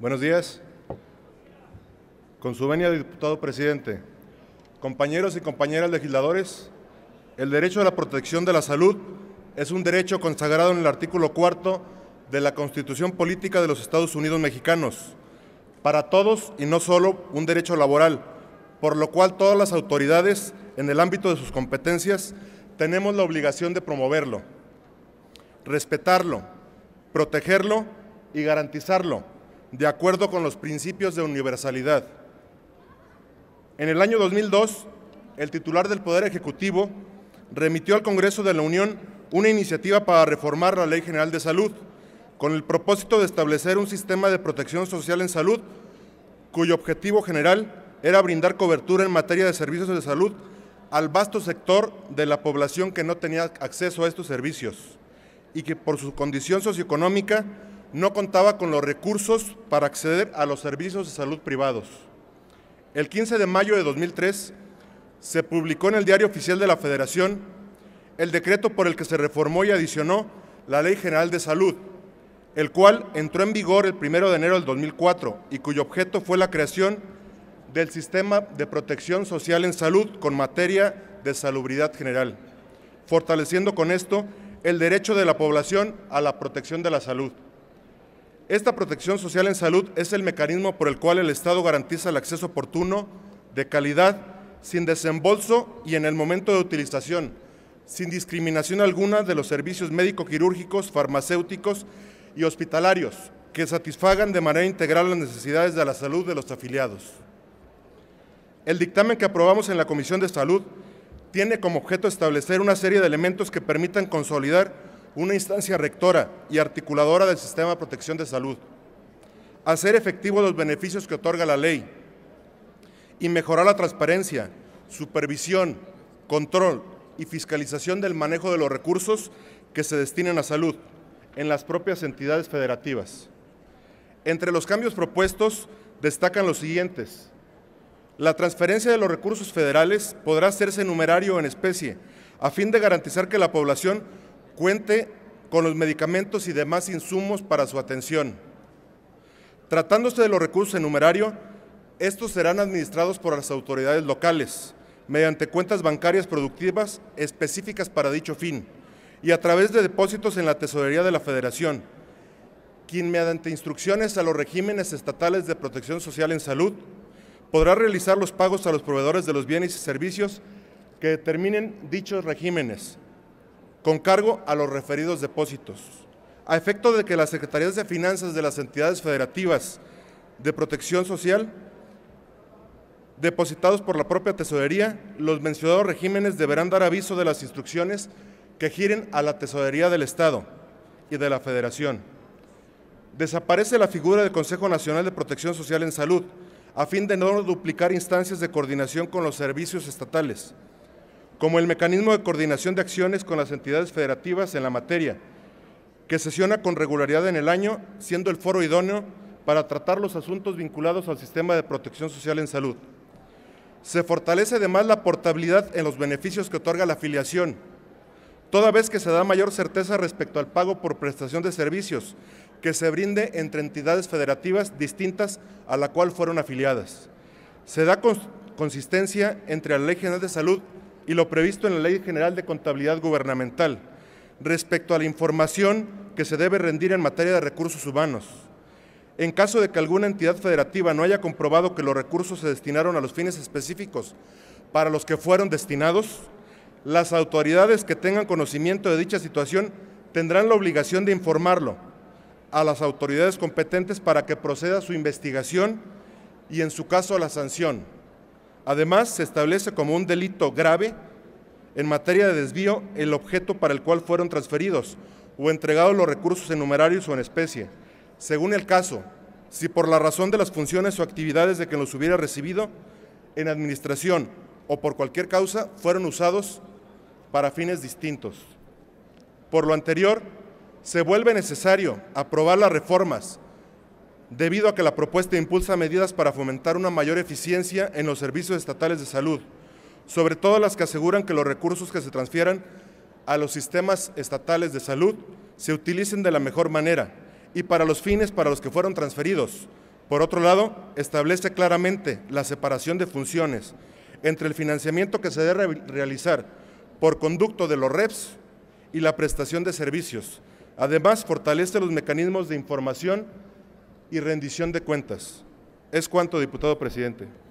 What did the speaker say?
Buenos días. Con su venia, diputado presidente, compañeros y compañeras legisladores, el derecho a la protección de la salud es un derecho consagrado en el artículo cuarto de la Constitución Política de los Estados Unidos Mexicanos, para todos y no solo un derecho laboral, por lo cual todas las autoridades, en el ámbito de sus competencias, tenemos la obligación de promoverlo, respetarlo, protegerlo y garantizarlo de acuerdo con los principios de universalidad. En el año 2002, el titular del Poder Ejecutivo remitió al Congreso de la Unión una iniciativa para reformar la Ley General de Salud, con el propósito de establecer un sistema de protección social en salud cuyo objetivo general era brindar cobertura en materia de servicios de salud al vasto sector de la población que no tenía acceso a estos servicios y que por su condición socioeconómica no contaba con los recursos para acceder a los servicios de salud privados. El 15 de mayo de 2003 se publicó en el Diario Oficial de la Federación el decreto por el que se reformó y adicionó la Ley General de Salud, el cual entró en vigor el 1 de enero del 2004 y cuyo objeto fue la creación del Sistema de Protección Social en Salud con materia de salubridad general, fortaleciendo con esto el derecho de la población a la protección de la salud. Esta protección social en salud es el mecanismo por el cual el Estado garantiza el acceso oportuno, de calidad, sin desembolso y en el momento de utilización, sin discriminación alguna de los servicios médico-quirúrgicos, farmacéuticos y hospitalarios que satisfagan de manera integral las necesidades de la salud de los afiliados. El dictamen que aprobamos en la Comisión de Salud tiene como objeto establecer una serie de elementos que permitan consolidar una instancia rectora y articuladora del sistema de protección de salud, hacer efectivos los beneficios que otorga la ley y mejorar la transparencia, supervisión, control y fiscalización del manejo de los recursos que se destinen a salud en las propias entidades federativas. Entre los cambios propuestos destacan los siguientes. La transferencia de los recursos federales podrá hacerse numerario en especie, a fin de garantizar que la población cuente con los medicamentos y demás insumos para su atención. Tratándose de los recursos en numerario, estos serán administrados por las autoridades locales mediante cuentas bancarias productivas específicas para dicho fin y a través de depósitos en la tesorería de la Federación, quien mediante instrucciones a los regímenes estatales de protección social en salud podrá realizar los pagos a los proveedores de los bienes y servicios que determinen dichos regímenes, con cargo a los referidos depósitos, a efecto de que las Secretarías de Finanzas de las entidades federativas de protección social depositados por la propia tesorería, los mencionados regímenes deberán dar aviso de las instrucciones que giren a la tesorería del Estado y de la Federación. Desaparece la figura del Consejo Nacional de Protección Social en Salud, a fin de no duplicar instancias de coordinación con los servicios estatales como el mecanismo de coordinación de acciones con las entidades federativas en la materia, que sesiona con regularidad en el año, siendo el foro idóneo para tratar los asuntos vinculados al sistema de protección social en salud. Se fortalece además la portabilidad en los beneficios que otorga la afiliación, toda vez que se da mayor certeza respecto al pago por prestación de servicios que se brinde entre entidades federativas distintas a la cual fueron afiliadas. Se da consistencia entre la Ley General de Salud y lo previsto en la Ley General de Contabilidad Gubernamental respecto a la información que se debe rendir en materia de recursos humanos. En caso de que alguna entidad federativa no haya comprobado que los recursos se destinaron a los fines específicos para los que fueron destinados, las autoridades que tengan conocimiento de dicha situación tendrán la obligación de informarlo a las autoridades competentes para que proceda su investigación y en su caso a la sanción. Además, se establece como un delito grave en materia de desvío el objeto para el cual fueron transferidos o entregados los recursos en numerarios o en especie, según el caso, si por la razón de las funciones o actividades de quien los hubiera recibido, en administración o por cualquier causa, fueron usados para fines distintos. Por lo anterior, se vuelve necesario aprobar las reformas debido a que la propuesta impulsa medidas para fomentar una mayor eficiencia en los servicios estatales de salud, sobre todo las que aseguran que los recursos que se transfieran a los sistemas estatales de salud se utilicen de la mejor manera y para los fines para los que fueron transferidos. Por otro lado, establece claramente la separación de funciones entre el financiamiento que se debe realizar por conducto de los REPS y la prestación de servicios. Además, fortalece los mecanismos de información y rendición de cuentas. Es cuanto, diputado presidente.